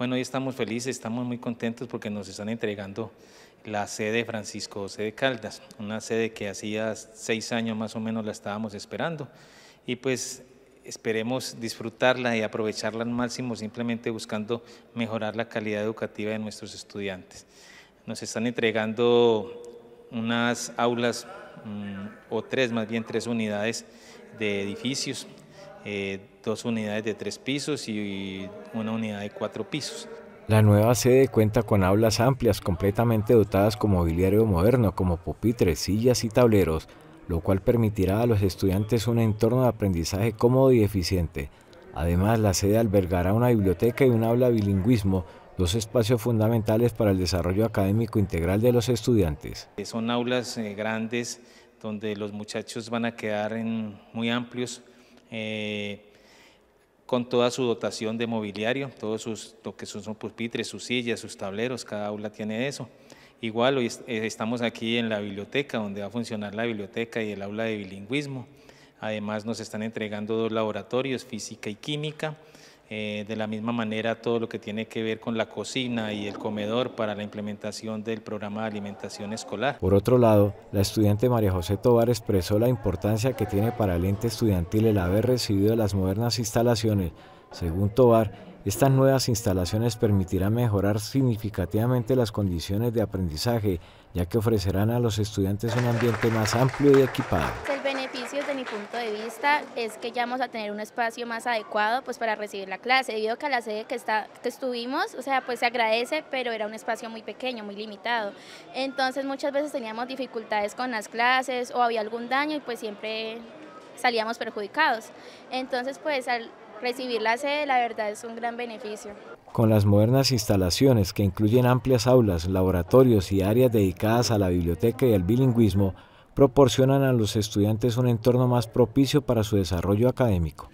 Bueno, hoy estamos felices, estamos muy contentos porque nos están entregando la sede Francisco José de Caldas, una sede que hacía seis años más o menos la estábamos esperando. Y pues esperemos disfrutarla y aprovecharla al máximo, simplemente buscando mejorar la calidad educativa de nuestros estudiantes. Nos están entregando unas aulas, mm, o tres, más bien tres unidades de edificios eh, dos unidades de tres pisos y una unidad de cuatro pisos. La nueva sede cuenta con aulas amplias completamente dotadas con mobiliario moderno como pupitres, sillas y tableros, lo cual permitirá a los estudiantes un entorno de aprendizaje cómodo y eficiente. Además, la sede albergará una biblioteca y un aula bilingüismo, dos espacios fundamentales para el desarrollo académico integral de los estudiantes. Son aulas eh, grandes donde los muchachos van a quedar en muy amplios eh, con toda su dotación de mobiliario, todos sus, lo que son, pupitres, sus sillas, sus tableros, cada aula tiene eso. Igual hoy eh, estamos aquí en la biblioteca, donde va a funcionar la biblioteca y el aula de bilingüismo. Además nos están entregando dos laboratorios, física y química, eh, de la misma manera todo lo que tiene que ver con la cocina y el comedor para la implementación del programa de alimentación escolar. Por otro lado, la estudiante María José Tobar expresó la importancia que tiene para el ente estudiantil el haber recibido las modernas instalaciones. Según Tobar, estas nuevas instalaciones permitirán mejorar significativamente las condiciones de aprendizaje, ya que ofrecerán a los estudiantes un ambiente más amplio y equipado mi punto de vista es que ya vamos a tener un espacio más adecuado pues para recibir la clase, debido a que la sede que, está, que estuvimos, o sea, pues se agradece, pero era un espacio muy pequeño, muy limitado. Entonces muchas veces teníamos dificultades con las clases o había algún daño y pues siempre salíamos perjudicados. Entonces pues al recibir la sede la verdad es un gran beneficio. Con las modernas instalaciones que incluyen amplias aulas, laboratorios y áreas dedicadas a la biblioteca y al bilingüismo, proporcionan a los estudiantes un entorno más propicio para su desarrollo académico.